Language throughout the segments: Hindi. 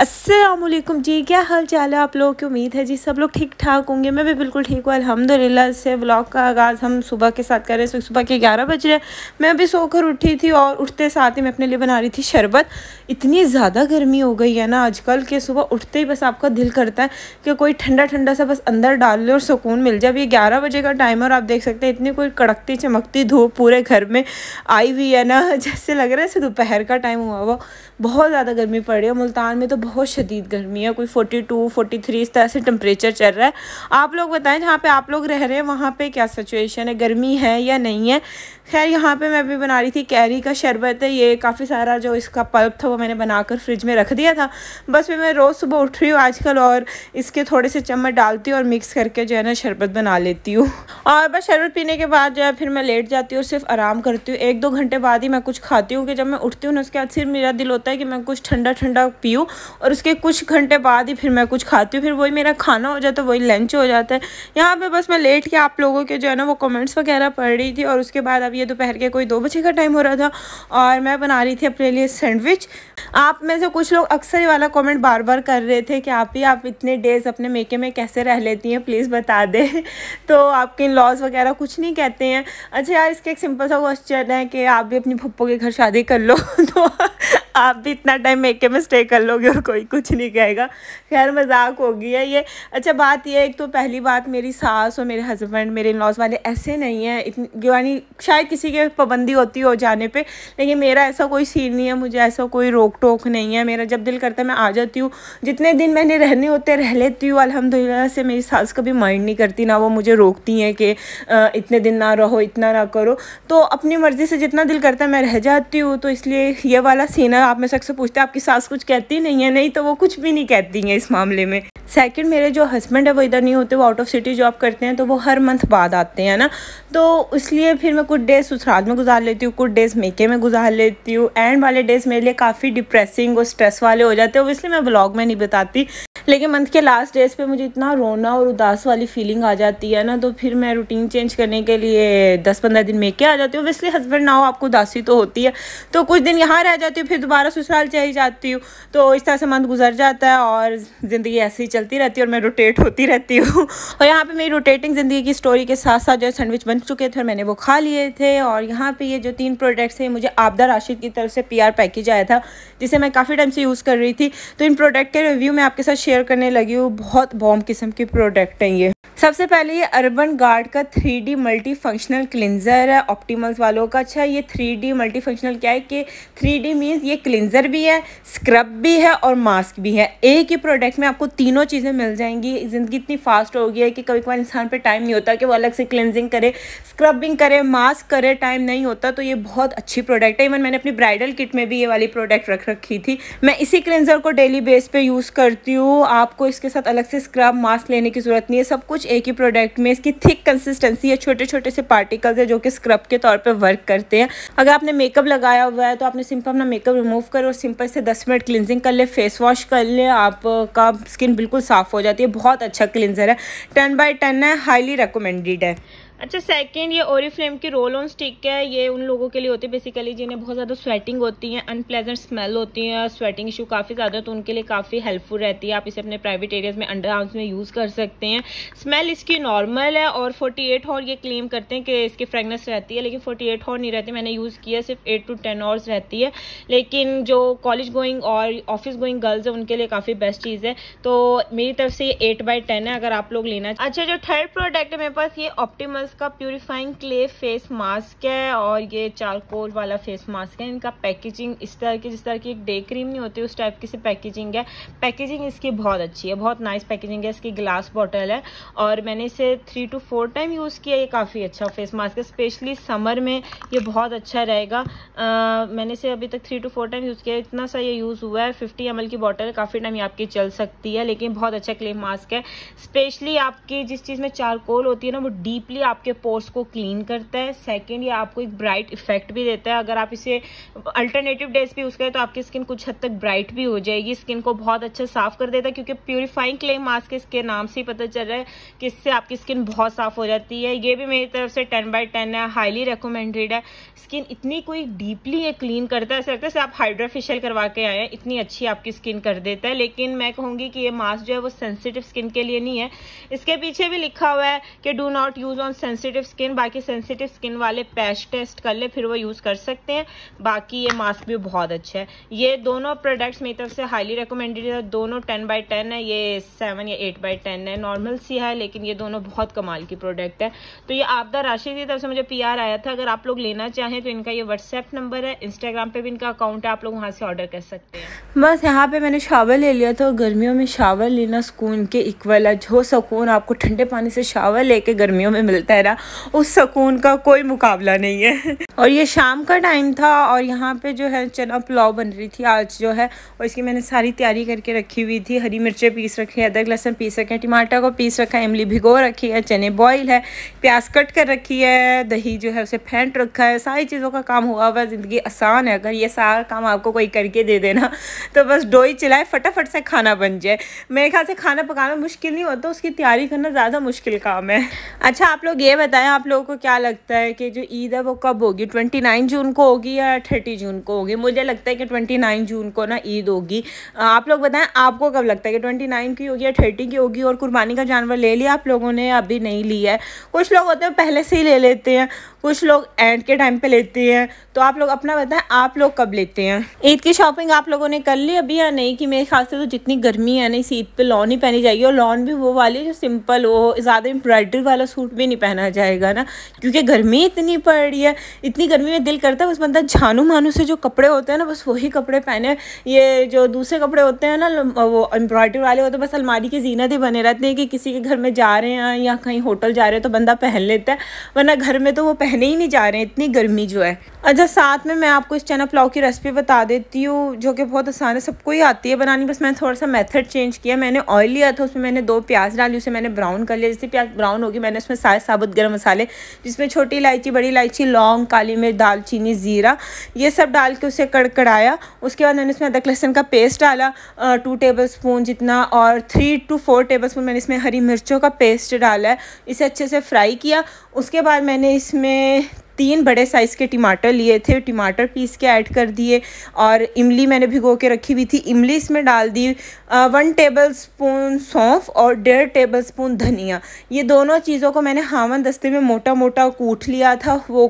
असलम जी क्या हाल चाल है आप लोगों की उम्मीद है जी सब लोग ठीक ठाक होंगे मैं भी बिल्कुल ठीक हूँ अलहमदिल्ला इससे व्लॉग का आगाज़ हम सुबह के साथ कर रहे हैं सुबह के ग्यारह बज रहे हैं मैं अभी सोकर उठी थी और उठते साथ ही मैं अपने लिए बना रही थी शरबत इतनी ज़्यादा गर्मी हो गई है ना आजकल कि सुबह उठते ही बस आपका दिल करता है कि कोई ठंडा ठंडा सा बस अंदर डाल ले और सुकून मिल जाए अब ये ग्यारह बजे का टाइम है और आप देख सकते हैं इतनी कोई कड़कती चमकती धूप पूरे घर में आई हुई है ना जैसे लग रहा है दोपहर का टाइम हुआ हुआ बहुत ज़्यादा गर्मी पड़ रही है मुल्तान में तो बहुत शदीद गर्मी है कोई फोर्टी टू फोर्टी थ्री इस तरह से टम्परेचर चल रहा है आप लोग बताएं जहाँ पे आप लोग रह रहे हैं वहाँ पे क्या सिचुएशन है गर्मी है या नहीं है खैर यहाँ पे मैं भी बना रही थी कैरी का शरबत है ये काफ़ी सारा जो इसका पल्प था वो मैंने बनाकर फ्रिज में रख दिया था बस फिर मैं रोज़ सुबह उठ रही हूँ आजकल और इसके थोड़े से चम्मच डालती हूँ और मिक्स करके जो है ना शरबत बना लेती हूँ और बस शरबत पीने के बाद जो है फिर मैं लेट जाती हूँ और सिर्फ आराम करती हूँ एक दो घंटे बाद ही मैं कुछ खाती हूँ कि जब मैं उठती हूँ ना उसके बाद सिर्फ मेरा दिल होता है कि मैं कुछ ठंडा ठंडा पीऊँ और उसके कुछ घंटे बाद ही फिर मैं कुछ खाती हूँ फिर वही मेरा खाना हो जाता है वही लंच हो जाता है यहाँ पे बस मैं लेट के आप लोगों के जो है ना वो कमेंट्स वगैरह पढ़ रही थी और उसके बाद अब ये दोपहर के कोई दो बजे का टाइम हो रहा था और मैं बना रही थी अपने लिए सैंडविच आप में से कुछ लोग अक्सर ही वाला कमेंट बार बार कर रहे थे कि आप ही आप इतने डेज़ अपने मेके में कैसे रह लेती हैं प्लीज़ बता दें तो आपके इन लॉज वगैरह कुछ नहीं कहते हैं अच्छा यार इसका एक सिंपल सा क्वेश्चन है कि आप भी अपनी पप्पो के घर शादी कर लो तो आप भी इतना टाइम मेके में स्टे कर लोगे और कोई कुछ नहीं कहेगा खैर मजाक हो गया है ये अच्छा बात ये एक तो पहली बात मेरी सास और मेरे हस्बैंड मेरे लॉस वाले ऐसे नहीं हैं इतनी यानी शायद किसी के पाबंदी होती हो जाने पर लेकिन मेरा ऐसा कोई सीन नहीं है मुझे ऐसा कोई रोक टोक नहीं है मेरा जब दिल करता है मैं आ जाती हूँ जितने दिन मैंने रहने होते रह लेती हूँ अलहमदिल्ला से मेरी सास कभी माइंड नहीं करती ना वो मुझे रोकती हैं कि इतने दिन ना रहो इतना ना करो तो अपनी मर्ज़ी से जितना दिल करता है मैं रह जाती हूँ तो इसलिए ये वाला सीन है आप में से अक्सर पूछते हैं आपकी सास कुछ कहती नहीं है नहीं तो वो कुछ भी नहीं कहती हैं इस मामले में सेकंड मेरे जो हस्बैंड है वो इधर नहीं होते वो आउट ऑफ सिटी जॉब करते हैं तो वो हर मंथ बाद आते हैं ना तो इसलिए फिर मैं कुछ डेज़ ससुराल में गुजार लेती हूँ कुछ डेज़ मेके में गुजार लेती हूँ एंड वाले डेज़ मेरे लिए काफ़ी डिप्रेसिंग और स्ट्रेस वाले हो जाते हैं इसलिए मैं ब्लॉग में नहीं बताती लेकिन मंथ के लास्ट डेज पे मुझे इतना रोना और उदास वाली फीलिंग आ जाती है ना तो फिर मैं रूटीन चेंज करने के लिए दस पंद्रह दिन मेके आ जाती हूँ वैसे हस्बैंड ना हो आपको उदासी तो होती है तो कुछ दिन यहाँ रह जाती हूँ फिर दोबारा ससुराल चली जाती हूँ तो इस तरह से मंथ गुजर जाता है और ज़िंदगी ऐसे ही चलती रहती है और मैं रोटेट होती रहती हूँ और यहाँ पर मेरी रोटेटिंग ज़िंदगी की स्टोरी के साथ साथ जो है सैंडविच बन चुके थे और मैंने वो खा लिए थे और यहाँ पर ये जो तीन प्रोडक्ट्स हैं मुझे आपदा राशिद की तरफ से पी पैकेज आया था जिसे मैं काफ़ी टाइम से यूज़ कर रही थी तो इन प्रोडक्ट के रिव्यू मैं आपके साथ शेयर शेयर करने लगी हूँ बहुत बॉम किस्म के प्रोडक्ट हैं ये सबसे पहले ये अर्बन गार्ड का three D multi functional cleanser है ऑप्टीमल्स वालों का अच्छा ये थ्री डी मल्टी फंक्शनल क्या है कि थ्री डी मीन्स ये क्लिनज़र भी है स्क्रब भी है और मास्क भी है एक ही प्रोडक्ट में आपको तीनों चीज़ें मिल जाएंगी ज़िंदगी इतनी फास्ट हो गई है कि कभी कभार इंसान पर टाइम नहीं होता कि वो अलग से क्लिनजिंग करे स्क्रबिंग करे मास्क करे टाइम नहीं होता तो ये बहुत अच्छी प्रोडक्ट है इवन मैंने अपनी ब्राइडल किट में भी ये वाली प्रोडक्ट रख रखी थी मैं इसी क्लिनज़र को डेली बेस पर यूज़ करती हूँ आपको इसके साथ अलग से स्क्रब मास्क लेने की ज़रूरत नहीं है सब कुछ एक ही प्रोडक्ट में इसकी थिक कंसिस्टेंसी है छोटे छोटे से पार्टिकल्स है जो कि स्क्रब के तौर पर वर्क करते हैं अगर आपने मेकअप लगाया हुआ है तो आपने सिंपल अपना मेकअप रिमूव करो और सिंपल से दस मिनट क्लिनजिंग कर ले फेस वॉश कर ले आपका स्किन बिल्कुल साफ़ हो जाती है बहुत अच्छा क्लिनजर है टेन बाई टेन है हाईली रिकमेंडेड है अच्छा सेकंड ये ओरी फ्लेम की रोल ऑन स्टिक है ये उन लोगों के लिए होती है बेसिकली जिन्हें बहुत ज़्यादा स्वेटिंग होती है अनप्लेजेंट स्मेल होती है और स्वेटिंग इशू काफ़ी ज़्यादा तो उनके लिए काफ़ी हेल्पफुल रहती है आप इसे अपने प्राइवेट एरियाज में अंडर आर्म्स में यूज़ कर सकते हैं स्मेल इसकी नॉर्मल है और फोर्टी एट और ये क्लेम करते हैं कि इसकी फ्रेगनेंस रहती है लेकिन फोर्टी एट और नहीं रहती मैंने यूज़ किया सिर्फ एट टू टेन आवर्स रहती है लेकिन जो कॉलेज गोइंग और ऑफिस गोइंग गर्ल्स है उनके लिए काफ़ी बेस्ट चीज़ है तो मेरी तरफ से ये एट बाई टेन है अगर आप लोग लेना अच्छा जो थर्ड प्रोडक्ट है मेरे पास ये ऑप्टीमल प्लस का प्योरीफाइंग क्ले फेस मास्क है और ये चारकोल वाला फेस मास्क है इनका पैकेजिंग इस तरह की जिस तरह की एक डे क्रीम नहीं होती उस टाइप की से पैकेजिंग है पैकेजिंग इसकी बहुत अच्छी है बहुत नाइस पैकेजिंग है इसकी ग्लास बॉटल है और मैंने इसे three two four time use किया ये काफ़ी अच्छा फेस मास्क है स्पेशली समर में ये बहुत अच्छा रहेगा मैंने इसे अभी तक three two four time use किया इतना सा ये यूज़ हुआ है फिफ्टी एम की बॉटल काफ़ी टाइम आपकी चल सकती है लेकिन बहुत अच्छा क्ले मास्क है स्पेशली आपकी जिस चीज़ में चारकोल होती है ना वो डीपली आप आपके पोर्स को क्लीन करता है सेकेंड ये आपको एक ब्राइट इफेक्ट भी देता है अगर आप इसे अल्टरनेटिव डेज पे यूज़ करें तो आपकी स्किन कुछ हद तक ब्राइट भी हो जाएगी स्किन को बहुत अच्छा साफ कर देता है क्योंकि प्योरीफाइंग क्ले मास्क इसके नाम से ही पता चल रहा है कि इससे आपकी स्किन बहुत साफ हो जाती है ये भी मेरी तरफ से टेन बाई टेन है हाईली रिकमेंडेड है स्किन इतनी कोई डीपली ये क्लीन करता है ऐसा लगता है आप हाइड्राफेशियल करवा के आए हैं इतनी अच्छी आपकी स्किन कर देता है लेकिन मैं कहूँगी कि ये मास्क जो है वो सेंसिटिव स्किन के लिए नहीं है इसके पीछे भी लिखा हुआ है कि do not use on sensitive skin बाकी सेंसिटिव स्किन वाले पैच टेस्ट कर ले फिर वो यूज़ कर सकते हैं बाकी ये मास्क भी बहुत अच्छा है ये दोनों प्रोडक्ट्स मेरी तरफ से हाईली रिकमेंडेड है दोनों टेन बाई टेन है ये सेवन या एट बाई टेन है नॉर्मल सी है लेकिन ये दोनों बहुत कमाल की प्रोडक्ट है तो ये आपदा राशि की तरफ से मुझे पी आया था अगर आप लोग लेना चाहें तो इनका ये व्हाट्सएप नंबर है इंस्टाग्राम पर भी इनका अकाउंट है आप लोग वहाँ से ऑर्डर कर सकते हैं बस यहाँ पर मैंने शावर ले लिया था गर्मियों में शावर लेना सुकून के इक्वल है जो सुकून आपको ठंडे पानी से शावर लेके गर्मियों में मिलता है ठहरा उस सुकून का कोई मुकाबला नहीं है और ये शाम का टाइम था और यहाँ पे जो है चना पुलाव बन रही थी आज जो है और इसकी मैंने सारी तैयारी करके रखी हुई थी हरी मिर्चें पीस रखी है अदरक लहसुन पीस रखे हैं टमाटर को पीस रखा है इमली भिगो रखी है चने बॉयल है प्याज कट कर रखी है दही जो है उसे फेंट रखा है सारी चीज़ों का काम हुआ हुआ ज़िंदगी आसान है अगर ये सारा काम आपको कोई करके दे देना तो बस डोई चलाए फटाफट से खाना बन जाए मेरे ख्याल से खाना पकाना मुश्किल नहीं होता उसकी तैयारी करना ज़्यादा मुश्किल काम है अच्छा आप लोग ये बताएं आप लोगों को क्या लगता है कि जो ईद है वो कब होगी ट्वेंटी नाइन जून को होगी या थर्टी जून को होगी मुझे लगता है कि ट्वेंटी नाइन जून को ना ईद होगी आप लोग बताएं आपको कब लगता है कि ट्वेंटी नाइन की होगी या थर्टी की होगी और कुर्बानी का जानवर ले लिया आप लोगों ने अभी नहीं लिया है कुछ लोग होते हैं पहले से ही ले लेते हैं कुछ लोग एंड के टाइम पे लेते हैं तो आप लोग अपना बताएं आप लोग कब लेते हैं ईद की शॉपिंग आप लोगों ने कर ली अभी या नहीं कि मेरे ख्याल से तो जितनी गर्मी है ना इस ईद पर लॉन ही पहनी जाएगी और लॉन भी वो वाली जो सिंपल हो ज़्यादा एम्ब्रॉयडरी वाला सूट भी नहीं पहना जाएगा ना क्योंकि गर्मी इतनी पड़ रही है इतनी गर्मी में दिल करता है बस बंदा झानू मानू से जो कपड़े होते हैं ना बस वही कपड़े पहने ये जो दूसरे कपड़े होते हैं ना वो एम्ब्रॉयडरी वाले होते हैं बस अलमारी की जीनत ही बने रहते हैं कि किसी के घर में जा रहे हैं या कहीं होटल जा रहे हैं तो बंदा पहन लेता है वरना घर में तो वो पहने ही नहीं जा रहे हैं इतनी गर्मी जो है अच्छा साथ में मैं आपको इस चना पुलाव की रेसिपी बता देती हूँ जो कि बहुत आसान है सबको ही आती है बनानी बस मैंने थोड़ा सा मेथड चेंज किया मैंने ऑयल लिया था उसमें मैंने दो प्याज डाली उसे मैंने ब्राउन कर लिया जैसे प्याज ब्राउन होगी मैंने उसमें सारे साबुत गर्म मसाले जिसमें छोटी इलायची बड़ी इलायची लौंग काली काली मिर्च दालचीनी ज़ीरा ये सब डाल के उसे कड़कड़ाया उसके बाद मैंने इसमें अदरक लहसन का पेस्ट डाला टू टेबल स्पून जितना और three two four tablespoon मैंने इसमें हरी मिर्चों का पेस्ट डाला है इसे अच्छे से फ्राई किया उसके बाद मैंने इसमें तीन बड़े साइज़ के टमाटर लिए थे टमाटर पीस के ऐड कर दिए और इमली मैंने भिगो के रखी हुई थी इमली इसमें डाल दी वन टेबल स्पून सौंफ और डेढ़ टेबल स्पून धनिया ये दोनों चीज़ों को मैंने हावन दस्ते में मोटा मोटा कूट लिया था वो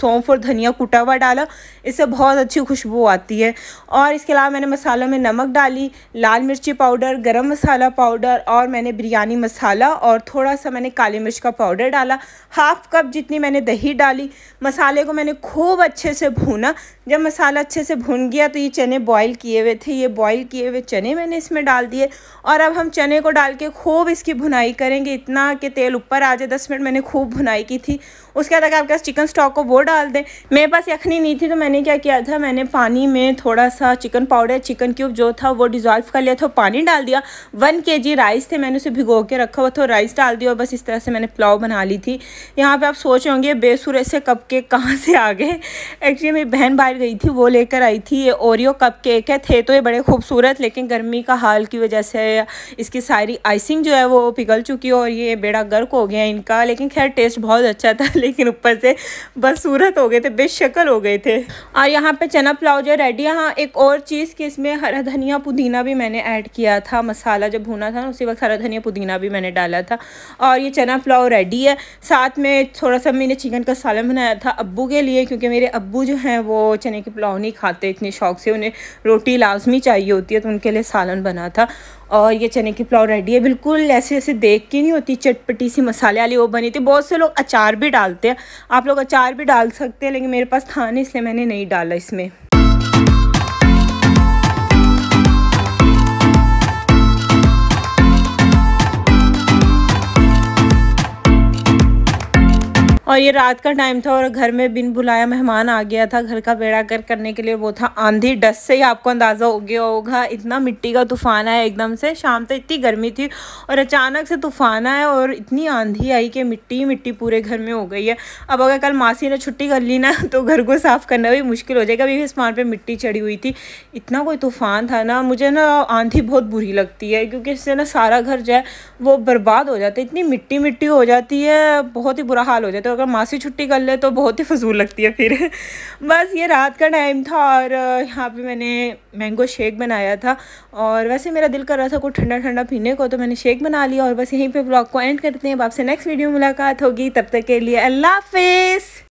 सौंफ और धनिया कुटा हुआ डाला इससे बहुत अच्छी खुशबू आती है और इसके अलावा मैंने मसालों में नमक डाली लाल मिर्ची पाउडर गर्म मसाला पाउडर और मैंने बिरयानी मसाला और थोड़ा सा मैंने काली मिर्च का पाउडर डाला हाफ़ कप जितनी मैंने दही डाली मसाले को मैंने खूब अच्छे से भूना जब मसाला अच्छे से भून गया तो ये चने बॉईल किए हुए थे ये बॉईल किए हुए चने मैंने इसमें डाल दिए और अब हम चने को डाल के खूब इसकी भुनाई करेंगे इतना कि तेल ऊपर आ जाए दस मिनट मैंने खूब भुनाई की थी उसके बाद अगर आपके पास चिकन स्टॉक को वो डाल दें मेरे पास यखनी नहीं थी तो मैंने क्या किया था मैंने पानी में थोड़ा सा चिकन पाउडर चिकन क्यूब जो था वो डिज़ोल्व कर लिया था पानी डाल दिया वन के जी राइस थे मैंने उसे भिगो के रखा हुआ था राइस डाल दिया और बस इस तरह से मैंने पुलाव बना ली थी यहाँ पर आप सोच होंगे बेसुरे से कप केक कहाँ से आ गए एक्चुअली मेरी बहन बाहर गई थी वो लेकर आई थी ये ओरियो कप केक है थे तो ये बड़े खूबसूरत लेकिन गर्मी का हाल की वजह से इसकी सारी आइसिंग जो है वो पिघल चुकी है और ये बेड़ा गर्क हो गया इनका लेकिन खैर टेस्ट बहुत अच्छा था लेकिन ऊपर से बस सूरत हो गए थे बेशकल हो गए थे और यहाँ पे चना पुलाव जो रेडी हाँ एक और चीज़ कि इसमें हरा धनिया पुदीना भी मैंने ऐड किया था मसाला जब भुना था ना उसी वक्त हरा धनिया पुदीना भी मैंने डाला था और ये चना पुलाव रेडी है साथ में थोड़ा सा मैंने चिकन का सालन बनाया था अबू के लिए क्योंकि मेरे अबू जो हैं वो चने के पुलाव नहीं खाते इतने शौक से उन्हें रोटी लाजमी चाहिए होती है तो उनके लिए सालन बना था और ये चने की पुलाव रेडी है बिल्कुल ऐसे ऐसे देख के नहीं होती चटपटी सी मसाले वाली वो बनी थी बहुत से लोग अचार भी डालते हैं आप लोग अचार भी डाल सकते हैं लेकिन मेरे पास था नहीं इसलिए मैंने नहीं डाला इसमें और ये रात का टाइम था और घर में बिन बुलाया मेहमान आ गया था घर का बेड़ा कर करने के लिए वो था आंधी डस्ट से ही आपको अंदाज़ा हो गया होगा इतना मिट्टी का तूफान आया एकदम से शाम तक तो इतनी गर्मी थी और अचानक से तूफान आया और इतनी आंधी आई कि मिट्टी मिट्टी पूरे घर में हो गई है अब अगर कल मासी ने छुट्टी कर ली ना तो घर को साफ़ करना भी मुश्किल हो जाएगा भी आसमान पर मिट्टी चढ़ी हुई थी इतना कोई तूफान था ना मुझे ना आंधी बहुत बुरी लगती है क्योंकि इससे ना सारा घर जो है वो बर्बाद हो जाता है इतनी मिट्टी मिट्टी हो जाती है बहुत ही बुरा हाल हो जाता है अगर मासी छुट्टी कर ले तो बहुत ही फजूल लगती है फिर बस ये रात का टाइम था और यहाँ पे मैंने मैंगो शेक बनाया था और वैसे मेरा दिल कर रहा था कुछ ठंडा ठंडा पीने को तो मैंने शेक बना लिया और बस यहीं पर ब्लॉग को एंड करते हैं अब आपसे नेक्स्ट वीडियो मुलाकात होगी तब तक के लिए अल्लाह हाफिज़